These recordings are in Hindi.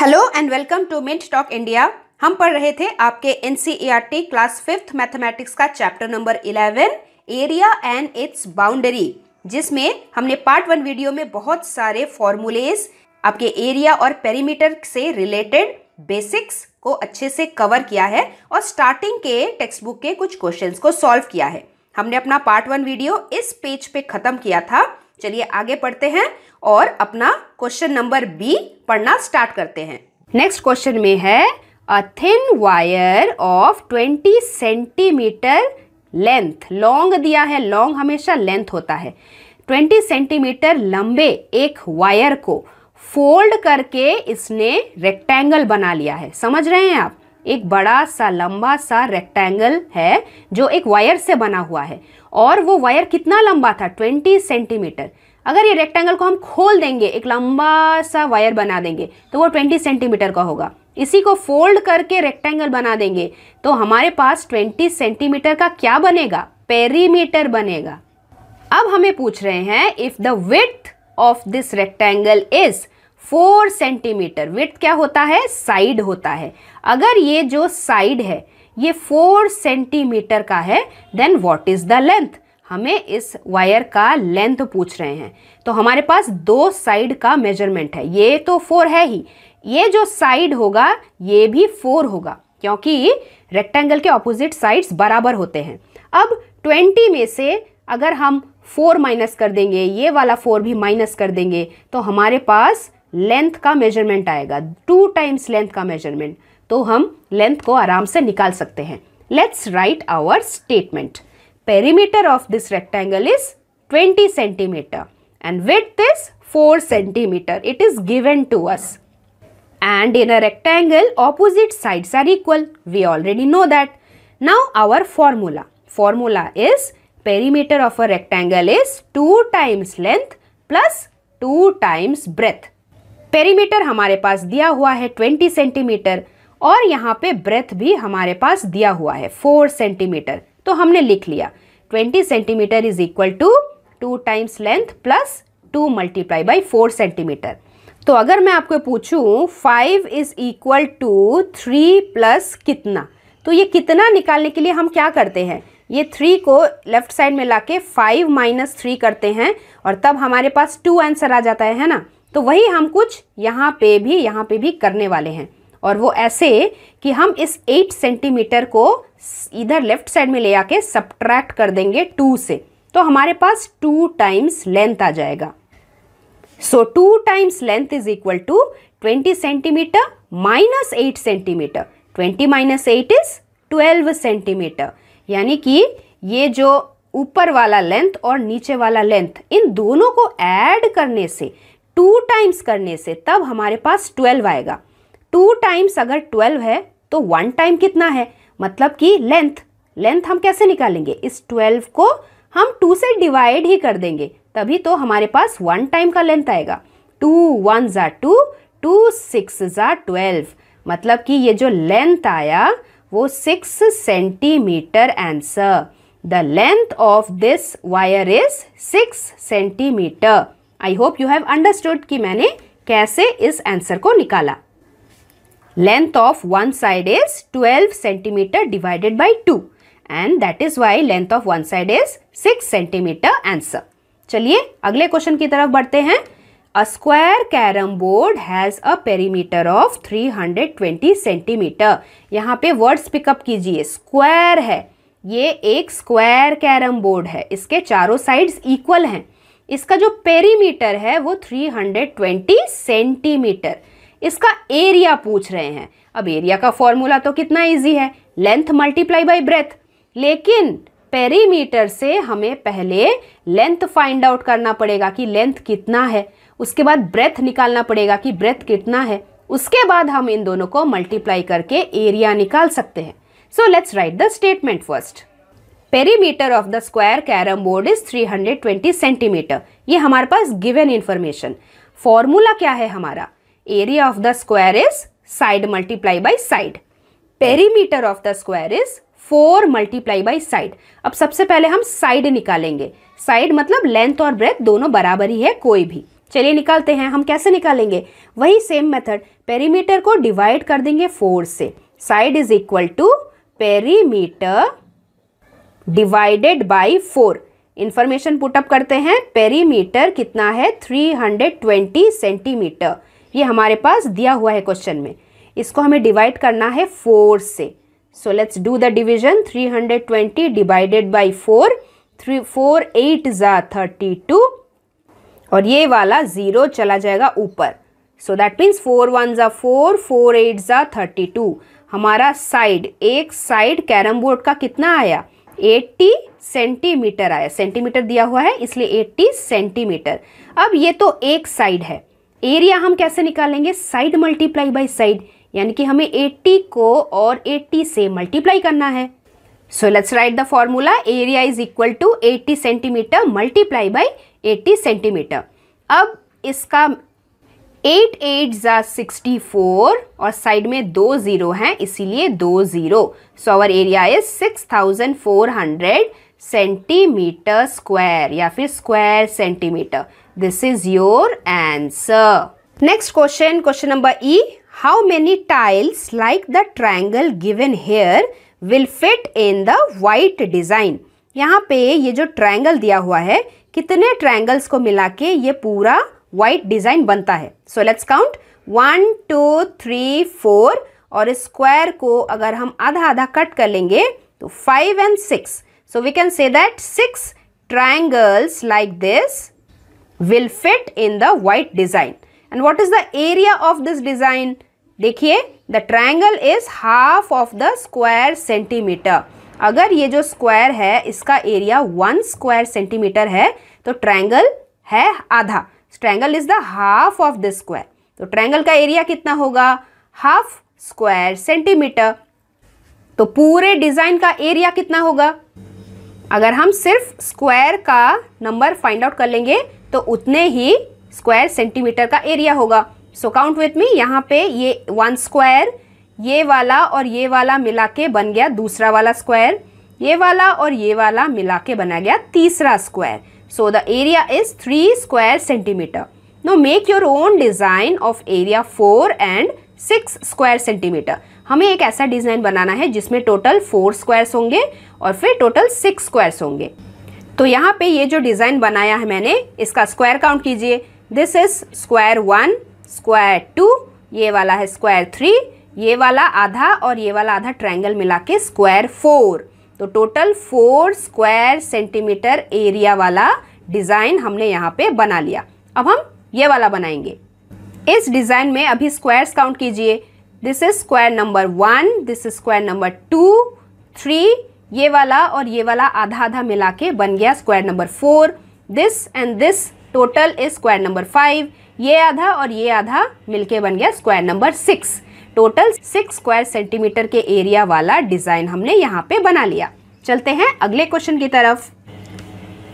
Hello and welcome to Mint Talk India हम पढ़ रहे थे आपके एन क्लास फिफ्थ मैथमेटिक्स का chapter number eleven area and its boundary जिसमें हमने पार्ट वन वीडियो में बहुत सारे फॉर्मूलेज आपके एरिया और पेरीमीटर से रिलेटेड बेसिक्स को अच्छे से कवर किया है और स्टार्टिंग के टेक्स्ट बुक के कुछ क्वेश्चन को सॉल्व किया है हमने अपना पार्ट वन वीडियो इस पेज पे खत्म किया था चलिए आगे पढ़ते हैं और अपना क्वेश्चन नंबर बी पढ़ना स्टार्ट करते हैं नेक्स्ट क्वेश्चन में है a thin wire of 20 centimetre length long दिया है लॉन्ग हमेशा लेंथ होता है 20 सेंटीमीटर लंबे एक वायर को फोल्ड करके इसने रेक्टेंगल बना लिया है समझ रहे हैं आप एक बड़ा सा लंबा सा रेक्टेंगल है जो एक वायर से बना हुआ है और वो वायर कितना लंबा था 20 सेंटीमीटर अगर ये रेक्टेंगल को हम खोल देंगे एक लंबा सा वायर बना देंगे तो वो ट्वेंटी सेंटीमीटर का होगा इसी को फोल्ड करके रेक्टेंगल बना देंगे तो हमारे पास ट्वेंटी सेंटीमीटर का क्या बनेगा पेरीमीटर बनेगा अब हमें पूछ रहे हैं if the width of this rectangle is four centimetre width क्या होता है साइड होता है अगर ये जो साइड है ये फोर सेंटीमीटर का है then what is the length हमें इस वायर का लेंथ पूछ रहे हैं तो हमारे पास दो साइड का मेजरमेंट है ये तो फोर है ही ये जो साइड होगा ये भी फोर होगा क्योंकि रेक्टेंगल के ऑपोजिट साइड्स बराबर होते हैं अब ट्वेंटी में से अगर हम फोर माइनस कर देंगे ये वाला फोर भी माइनस कर देंगे तो हमारे पास लेंथ का मेजरमेंट आएगा टू टाइम्स लेंथ का मेजरमेंट तो हम लेंथ को आराम से निकाल सकते हैं let's write our statement perimeter of this rectangle is 20 cm and width is 4 cm It is given to us. And in a rectangle, opposite sides are equal. We already know that. Now our formula. Formula is perimeter of a rectangle is 2 times length plus 2 times breadth. perimeter हमारे पास दिया हुआ है 20 cm और यहाँ पे ब्रेथ भी हमारे पास दिया हुआ है 4 सेंटीमीटर तो हमने लिख लिया 20 centimetre is equal to two times length plus two multiply by four centimetre तो अगर मैं आपको पूछूं five is equal to three plus कितना तो ये कितना निकालने के लिए हम क्या करते हैं ये थ्री को लेफ्ट साइड में लाके फाइव माइनस थ्री करते हैं और तब हमारे पास टू आंसर आ जाता है, है ना तो वही हम कुछ यहाँ पे भी यहाँ पे भी करने वाले हैं और वो ऐसे कि हम इस एट सेंटीमीटर को इधर लेफ्ट साइड में ले आके सब्ट्रैक्ट कर देंगे टू से तो हमारे पास टू टाइम्स लेंथ आ जाएगा so two times length is equal to twenty centimetre minus eight centimetre twenty minus eight is twelve centimetre यानी कि ये जो ऊपर वाला लेंथ और नीचे वाला लेंथ इन दोनों को ऐड करने से टू टाइम्स करने से तब हमारे पास ट्वेल्व आएगा टू टाइम्स अगर ट्वेल्व है तो वन टाइम कितना है मतलब कि लेंथ लेंथ हम कैसे निकालेंगे इस ट्वेल्व को हम टू से डिवाइड ही कर देंगे तभी तो हमारे पास वन टाइम का लेंथ आएगा टू वन ज़ा टू टू सिक्स ज़ा ट्वेल्व मतलब कि ये जो लेंथ आया वो six centimetre answer the length of this wire is six centimetre I hope you have understood कि मैंने कैसे इस आंसर को निकाला length of one side is 12 centimeter divided by 2 and that is why length of one side is 6 centimeter answer. चलिए अगले क्वेश्चन की तरफ बढ़ते हैं A square carom board has a perimeter of 320 centimeter. यहाँ पे words पिकअप कीजिए square है ये एक स्क्वायर कैरम बोर्ड है इसके चारों साइड्स इक्वल हैं इसका जो पेरीमीटर है वो 320 सेंटीमीटर इसका एरिया पूछ रहे हैं अब एरिया का फॉर्मूला तो कितना ईजी है लेंथ मल्टीप्लाई बाई ब्रेथ लेकिन पेरीमीटर से हमें पहले लेंथ फाइंड आउट करना पड़ेगा कि लेंथ कितना है उसके बाद ब्रेथ निकालना पड़ेगा कि ब्रेथ कितना है उसके बाद हम इन दोनों को मल्टीप्लाई करके एरिया निकाल सकते हैं so let's write the statement first perimeter of the square carrom board is 320 centimetre ये हमारे पास गिवन इन्फॉर्मेशन फॉर्मूला क्या है हमारा area of the square is side multiply by side perimeter of the square is four multiply by side अब सबसे पहले हम साइड निकालेंगे साइड मतलब लेंथ और ब्रेथ दोनों बराबर ही है कोई भी चलिए निकालते हैं हम कैसे निकालेंगे वही सेम मेथड पेरीमीटर को डिवाइड कर देंगे फोर से side is equal to perimeter divided by four information put up करते हैं पेरीमीटर कितना है थ्री हंड्रेड ट्वेंटी सेंटीमीटर ये हमारे पास दिया हुआ है क्वेश्चन में इसको हमें डिवाइड करना है फोर से so let's do the division 320 divided by four three four eight ज़ा थर्टी टू और ये वाला ज़ीरो चला जाएगा ऊपर so that means four one ज़ा फोर फोर एट ज़ा थर्टी टू हमारा साइड एक साइड कैरम बोर्ड का कितना आया 80 सेंटीमीटर आया सेंटीमीटर दिया हुआ है इसलिए 80 सेंटीमीटर अब ये तो एक साइड है एरिया हम कैसे निकालेंगे साइड मल्टीप्लाई बाई साइड यानी कि हमें 80 को और 80 से मल्टीप्लाई करना है so let's write the formula area is equal to 80 centimetre multiply by 80 centimetre अब इसका एट एट ज़ा सिक्सटी फोर और साइड में दो ज़ीरो हैं इसीलिए दो zero so our area is six thousand four hundred centimetre square या फिर square centimetre this is your answer next question question number e how many tiles like the triangle given here will fit in the white design यहाँ पे ये जो ट्राइंगल दिया हुआ है कितने ट्राइंगल्स को मिला के ये पूरा व्हाइट डिज़ाइन बनता है so let's count one two three four और स्क्वायर को अगर हम आधा आधा कट कर लेंगे तो five and six so we can say that six triangles like this will fit in the white design. And what is the area of this design? देखिए the triangle is half of the square centimetre अगर ये जो स्क्वायर है इसका एरिया वन स्क्वायर सेंटीमीटर है तो ट्राइंगल है आधा triangle is the half of the square तो ट्राइंगल का एरिया कितना होगा हाफ स्क्वायर सेंटीमीटर तो पूरे डिज़ाइन का एरिया कितना होगा अगर हम सिर्फ स्क्वायर का नंबर फाइंड आउट कर लेंगे तो उतने ही स्क्वायर सेंटीमीटर का एरिया होगा सो काउंट विथ मी यहाँ पे ये वन स्क्वायर ये वाला और ये वाला मिला के बन गया दूसरा वाला स्क्वायर ये वाला और ये वाला मिला के बना गया तीसरा square so the area is three square centimetre now make your own design of area four and six square centimetre हमें एक ऐसा डिज़ाइन बनाना है जिसमें टोटल फोर स्क्वायर्स होंगे और फिर टोटल सिक्स स्क्वायर्स होंगे तो यहाँ पे ये जो डिज़ाइन बनाया है मैंने इसका स्क्वायर काउंट कीजिए this is square one square two ये वाला है स्क्वायर थ्री ये वाला आधा और ये वाला आधा ट्रायंगल मिला के स्क्वायर फोर तो total four square centimetre area वाला डिज़ाइन हमने यहाँ पे बना लिया अब हम ये वाला बनाएंगे इस डिज़ाइन में अभी स्क्वायर्स काउंट कीजिए this is square number one this is square number two three ये वाला और ये वाला आधा आधा मिला के बन गया square number four this and this total is square number five ये आधा और ये आधा मिलके बन गया square number six total six square centimetre के एरिया वाला डिज़ाइन हमने यहाँ पे बना लिया चलते हैं अगले क्वेश्चन की तरफ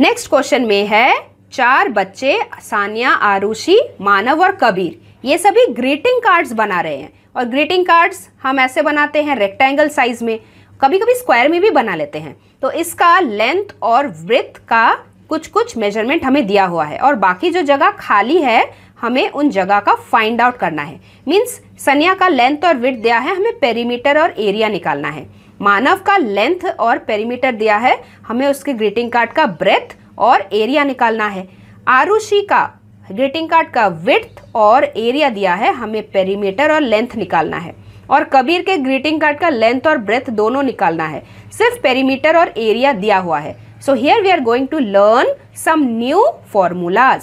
नेक्स्ट क्वेश्चन में है चार बच्चे सानिया आरुषि मानव और कबीर ये सभी ग्रीटिंग कार्ड्स बना रहे हैं और ग्रीटिंग कार्ड्स हम ऐसे बनाते हैं रेक्टेंगल साइज में कभी कभी स्क्वायर में भी बना लेते हैं तो इसका लेंथ और ब्रेथ का कुछ कुछ मेजरमेंट हमें दिया हुआ है और बाकी जो जगह खाली है हमें उन जगह का फाइंड आउट करना है मीन्स सनिया का लेंथ और विथ दिया है हमें पेरीमीटर और एरिया निकालना है मानव का लेंथ और पेरीमीटर दिया है हमें उसके ग्रीटिंग कार्ड का ब्रेथ और एरिया निकालना है आरुषि का ग्रीटिंग कार्ड का विथ और एरिया दिया है हमें पेरीमीटर और लेंथ निकालना है और कबीर के ग्रीटिंग कार्ड का लेंथ और ब्रेथ दोनों निकालना है सिर्फ पेरीमीटर और एरिया दिया हुआ है so here we are going to learn some new formulas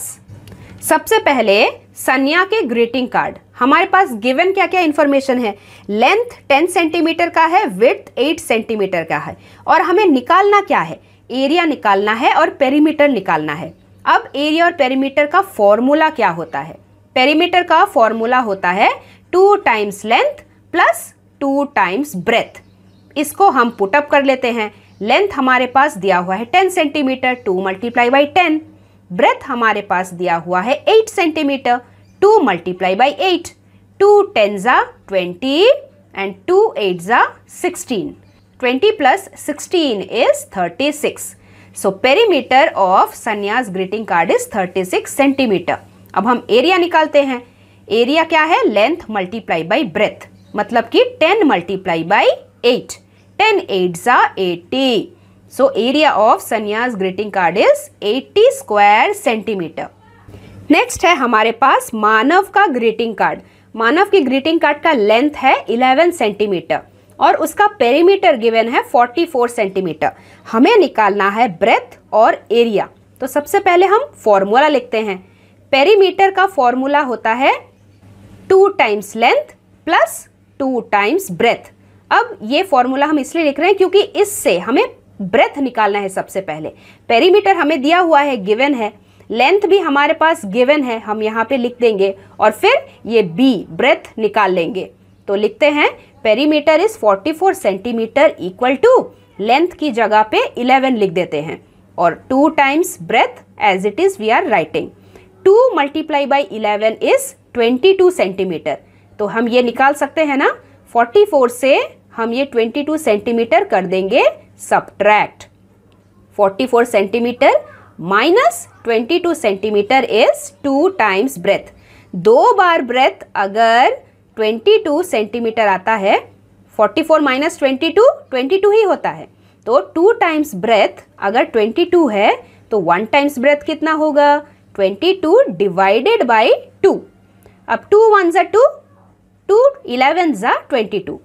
सबसे पहले सन्या के ग्रीटिंग कार्ड हमारे पास गिवन क्या क्या इन्फॉर्मेशन है लेंथ 10 सेंटीमीटर का है विथ 8 सेंटीमीटर का है और हमें निकालना क्या है एरिया निकालना है और पेरीमीटर निकालना है अब एरिया और पेरीमीटर का फॉर्मूला क्या होता है पेरीमीटर का फॉर्मूला होता है two times length plus two times breadth इसको हम पुटअप कर लेते हैं लेंथ हमारे पास दिया हुआ है ten centimetre two multiply by ten breadth हमारे पास दिया हुआ है eight centimetre two multiply by eight two ten ज़ा ट्वेंटी एंड टू एट ज़ा sixteen twenty plus sixteen is thirty six so perimeter of Sanya's greeting card is thirty six centimetre अब हम एरिया निकालते हैं एरिया क्या है लेंथ मल्टीप्लाई बाई ब्रेथ मतलब कि ten multiply by eight ten eight ज़ा eighty so area of Sanya's greeting card is eighty square centimetre next है हमारे पास मानव का ग्रीटिंग कार्ड मानव की ग्रीटिंग कार्ड का लेंथ है 11 सेंटीमीटर और उसका पेरीमीटर गिवन है 44 सेंटीमीटर हमें निकालना है ब्रेथ और एरिया तो सबसे पहले हम फॉर्मूला लिखते हैं पेरीमीटर का फॉर्मूला होता है two times length plus two times breadth अब ये फॉर्मूला हम इसलिए लिख रहे हैं क्योंकि इससे हमें ब्रेथ निकालना है सबसे पहले पेरीमीटर हमें दिया हुआ है गिवन है लेंथ भी हमारे पास गिवन है हम यहाँ पे लिख देंगे और फिर ये बी ब्रेथ निकाल लेंगे तो लिखते हैं perimeter is 44 centimetre equal to length की जगह पे 11 लिख देते हैं और two times breadth as it is we are writing two multiply by eleven is twenty centimetre तो हम ये निकाल सकते हैं ना 44 से हम ये 22 सेंटीमीटर कर देंगे subtract 44 centimetre minus 22 centimetre is two times breadth दो बार ब्रेथ अगर 22 सेंटीमीटर आता है 44 माइनस ट्वेंटी टू ही होता है तो टू टाइम्स ब्रेथ अगर 22 है तो वन टाइम्स ब्रेथ कितना होगा 22 डिवाइडेड बाई टू अब टू वन जो टू टू इलेवन ज़ा ट्वेंटी टू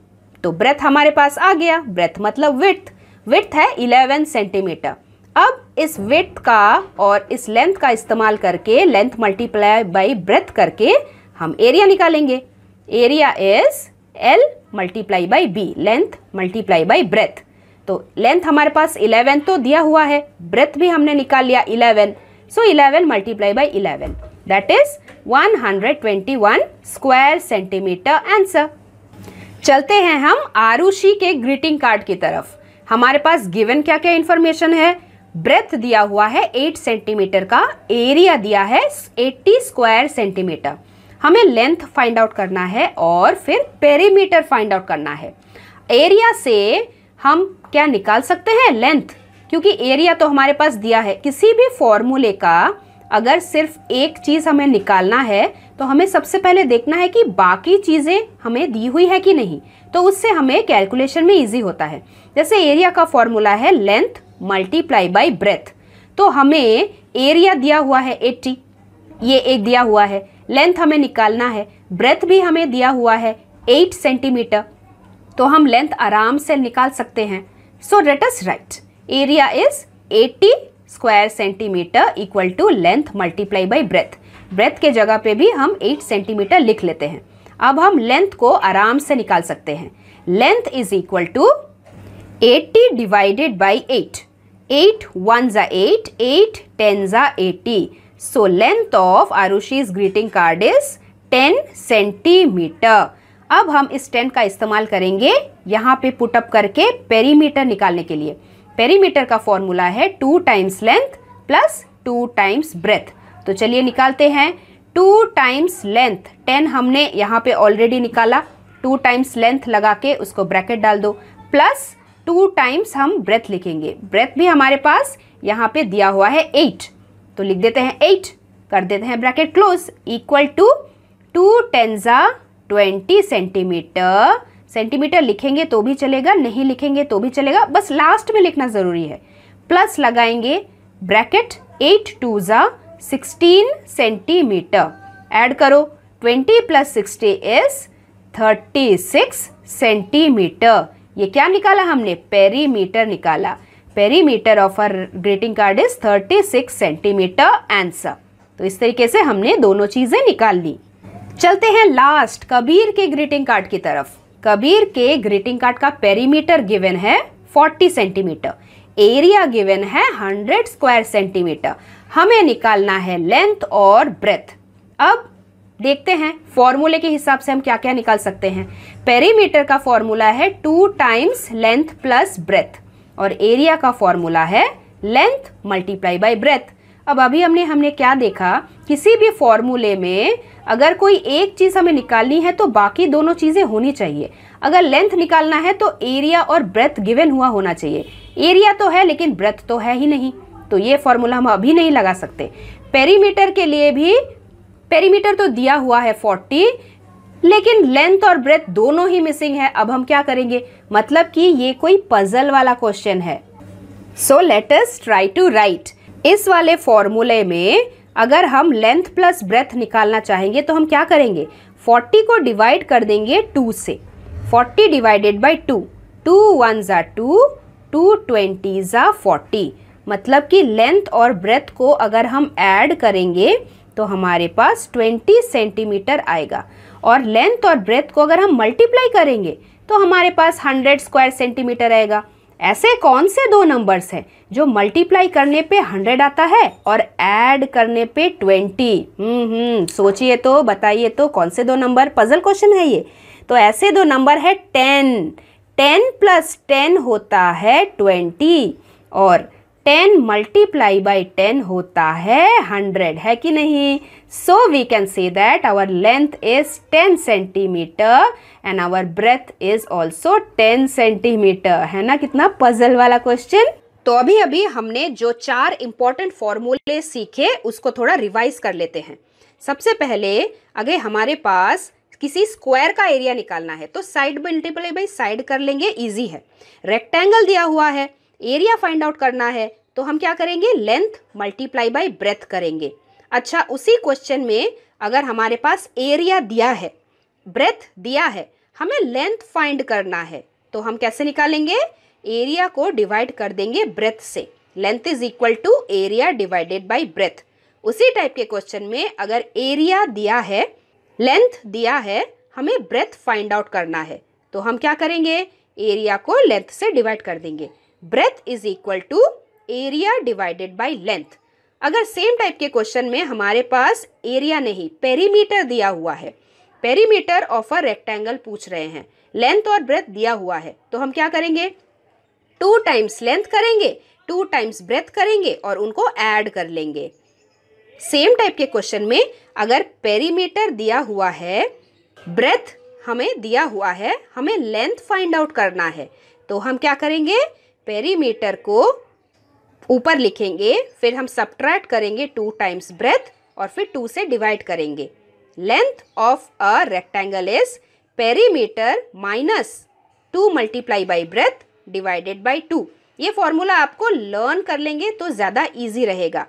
तो ब्रेथ हमारे पास आ गया ब्रेथ मतलब विथ विथ है इलेवन सेंटीमीटर अब इस विथ का और इस लेंथ का इस्तेमाल करके लेंथ मल्टीप्लाई बाई ब्रेथ करके हम एरिया निकालेंगे area is L multiply by B length multiply by breadth तो लेंथ हमारे पास 11 तो दिया हुआ है ब्रेथ भी हमने निकाल लिया 11 so so 11 multiply by eleven that is 121 square centimeter answer. चलते हैं हम आरुषि के ग्रीटिंग कार्ड की तरफ हमारे पास गिवन क्या क्या इंफॉर्मेशन है ब्रेथ दिया हुआ है 8 सेंटीमीटर का एरिया दिया है 80 स्क्वायर सेंटीमीटर हमें लेंथ फाइंड आउट करना है और फिर पेरीमीटर फाइंड आउट करना है एरिया से हम क्या निकाल सकते हैं लेंथ क्योंकि एरिया तो हमारे पास दिया है किसी भी फॉर्मूले का अगर सिर्फ एक चीज़ हमें निकालना है तो हमें सबसे पहले देखना है कि बाकी चीज़ें हमें दी हुई है कि नहीं तो उससे हमें कैलकुलेशन में इजी होता है जैसे एरिया का फॉर्मूला है लेंथ मल्टीप्लाई बाई ब्रेथ तो हमें एरिया दिया हुआ है एट्टी ये एक दिया हुआ है लेंथ हमें निकालना है ब्रेथ भी हमें दिया हुआ है एट सेंटीमीटर तो हम लेंथ आराम से निकाल सकते हैं so let us write area is square centimetre equal to length multiply by breadth breadth के जगह पे भी हम 8 सेंटीमीटर लिख लेते हैं अब हम लेंथ को आराम से निकाल सकते हैं length is equal to 80 divided by 8 8 one ज़ा एट एट टेन ज़ा eighty so length of Arushi's greeting card is 10 centimetre अब हम इस 10 का इस्तेमाल करेंगे यहाँ पे पुटअप करके पेरीमीटर निकालने के लिए पेरीमीटर का फॉर्मूला है two times length plus two times breadth तो चलिए निकालते हैं टू टाइम्स लेंथ टेन हमने यहाँ पे ऑलरेडी निकाला टू टाइम्स लेंथ लगा के उसको ब्रैकेट डाल दो प्लस टू टाइम्स हम ब्रेथ लिखेंगे ब्रेथ भी हमारे पास यहाँ पे दिया हुआ है एट तो लिख देते हैं एट कर देते हैं bracket close equal to two टेंजा ट्वेंटी सेंटीमीटर सेंटीमीटर लिखेंगे तो भी चलेगा नहीं लिखेंगे तो भी चलेगा बस लास्ट में लिखना ज़रूरी है प्लस लगाएंगे ब्रैकेट एट टू ज़ा सिक्सटीन सेंटीमीटर ऐड करो twenty plus sixty is thirty six centimetre ये क्या निकाला हमने पेरीमीटर निकाला perimeter of our greeting card is thirty six centimetre answer तो इस तरीके से हमने दोनों चीज़ें निकाल ली चलते हैं लास्ट कबीर के ग्रीटिंग कार्ड की तरफ कबीर के ग्रीटिंग कार्ड का पेरीमीटर गिवन है 40 सेंटीमीटर एरिया गिवन है 100 स्क्वायर सेंटीमीटर हमें निकालना है लेंथ और ब्रेथ अब देखते हैं फॉर्मूले के हिसाब से हम क्या क्या निकाल सकते हैं पेरीमीटर का फॉर्मूला है two times length plus breadth और एरिया का फॉर्मूला है लेंथ मल्टीप्लाई बाय ब्रेथ अब अभी हमने हमने क्या देखा किसी भी फॉर्मूले में अगर कोई एक चीज़ हमें निकालनी है तो बाकी दोनों चीज़ें होनी चाहिए अगर लेंथ निकालना है तो एरिया और ब्रेथ गिवन हुआ होना चाहिए एरिया तो है लेकिन ब्रेथ तो है ही नहीं तो ये फॉर्मूला हम अभी नहीं लगा सकते पेरीमीटर के लिए भी पेरीमीटर तो दिया हुआ है फोर्टी लेकिन लेंथ और ब्रेथ दोनों ही मिसिंग है अब हम क्या करेंगे मतलब कि ये कोई पजल वाला क्वेश्चन है so let's try to write इस वाले फॉर्मूले में अगर हम लेंथ प्लस ब्रेथ निकालना चाहेंगे तो हम क्या करेंगे 40 को डिवाइड कर देंगे 2 से 40 divided by two two one ज़ा टू टू ट्वेंटी ज़ा फोर्टी मतलब कि लेंथ और ब्रेथ को अगर हम ऐड करेंगे तो हमारे पास 20 सेंटीमीटर आएगा और लेंथ और ब्रेथ को अगर हम मल्टीप्लाई करेंगे तो हमारे पास 100 स्क्वायर सेंटीमीटर आएगा ऐसे कौन से दो नंबर्स हैं जो मल्टीप्लाई करने पे हंड्रेड आता है और ऐड करने पे ट्वेंटी हम्म सोचिए तो बताइए तो कौन से दो नंबर पजल क्वेश्चन है ये तो ऐसे दो नंबर है टेन टेन प्लस टेन होता है ट्वेंटी और टेन मल्टीप्लाई बाई टेन होता है हंड्रेड है कि नहीं so we can say that our length is ten centimetre and our breadth is also ten centimetre है ना कितना पजल वाला क्वेश्चन तो अभी अभी हमने जो चार इंपॉर्टेंट फॉर्मूले सीखे उसको थोड़ा रिवाइज कर लेते हैं सबसे पहले अगर हमारे पास किसी स्क्वायर का एरिया निकालना है तो साइड मल्टीप्लाई बाई साइड कर लेंगे इजी है रेक्टेंगल दिया हुआ है एरिया फाइंड आउट करना है तो हम क्या करेंगे लेंथ मल्टीप्लाई बाई ब्रेथ करेंगे अच्छा उसी क्वेश्चन में अगर हमारे पास एरिया दिया है ब्रेथ दिया है हमें लेंथ फाइंड करना है तो हम कैसे निकालेंगे एरिया को डिवाइड कर देंगे ब्रेथ से length is equal to area divided by breadth उसी टाइप के क्वेश्चन में अगर एरिया दिया है लेंथ दिया है हमें ब्रेथ फाइंड आउट करना है तो हम क्या करेंगे एरिया को लेंथ से डिवाइड कर देंगे breadth is equal to area divided by length अगर सेम टाइप के क्वेश्चन में हमारे पास एरिया नहीं पेरीमीटर दिया हुआ है पेरीमीटर ऑफ अ रेक्टेंगल पूछ रहे हैं लेंथ और ब्रेथ दिया हुआ है तो हम क्या करेंगे टू टाइम्स लेंथ करेंगे टू टाइम्स ब्रेथ करेंगे और उनको ऐड कर लेंगे सेम टाइप के क्वेश्चन में अगर पेरीमीटर दिया हुआ है ब्रेथ हमें दिया हुआ है हमें लेंथ फाइंड आउट करना है तो हम क्या करेंगे पेरीमीटर को ऊपर लिखेंगे फिर हम सब्ट्रैक्ट करेंगे टू टाइम्स ब्रेथ और फिर टू से डिवाइड करेंगे length of a rectangle is perimeter minus two multiply by breadth divided by two ये फॉर्मूला आपको लर्न कर लेंगे तो ज़्यादा ईजी रहेगा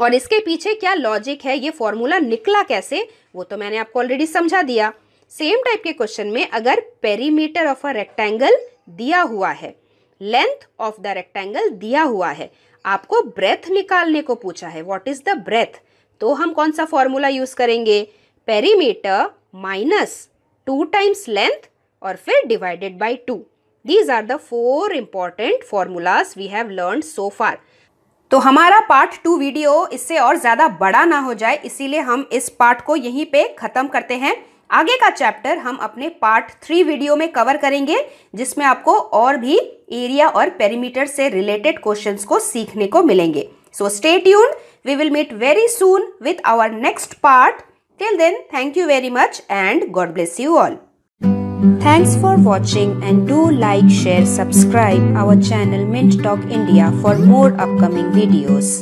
और इसके पीछे क्या लॉजिक है ये फॉर्मूला निकला कैसे वो तो मैंने आपको ऑलरेडी समझा दिया सेम टाइप के क्वेश्चन में अगर पेरीमीटर ऑफ अ रेक्टेंगल दिया हुआ है लेंथ ऑफ द रेक्टेंगल दिया हुआ है आपको ब्रेथ निकालने को पूछा है वॉट इज द ब्रेथ तो हम कौन सा फॉर्मूला यूज करेंगे perimeter minus two times length और फिर divided by two these are the four important formulas we have learn so far तो हमारा पार्ट टू वीडियो इससे और ज़्यादा बड़ा ना हो जाए इसीलिए हम इस पार्ट को यहीं पे ख़त्म करते हैं आगे का चैप्टर हम अपने पार्ट थ्री वीडियो में कवर करेंगे जिसमें आपको और भी एरिया और पेरीमीटर से रिलेटेड क्वेश्चंस को सीखने को मिलेंगे so stay tuned we will meet very soon with our next part till then thank you very much and God bless you all Thanks for watching and do like, share, subscribe our channel Mint Talk India for more upcoming videos.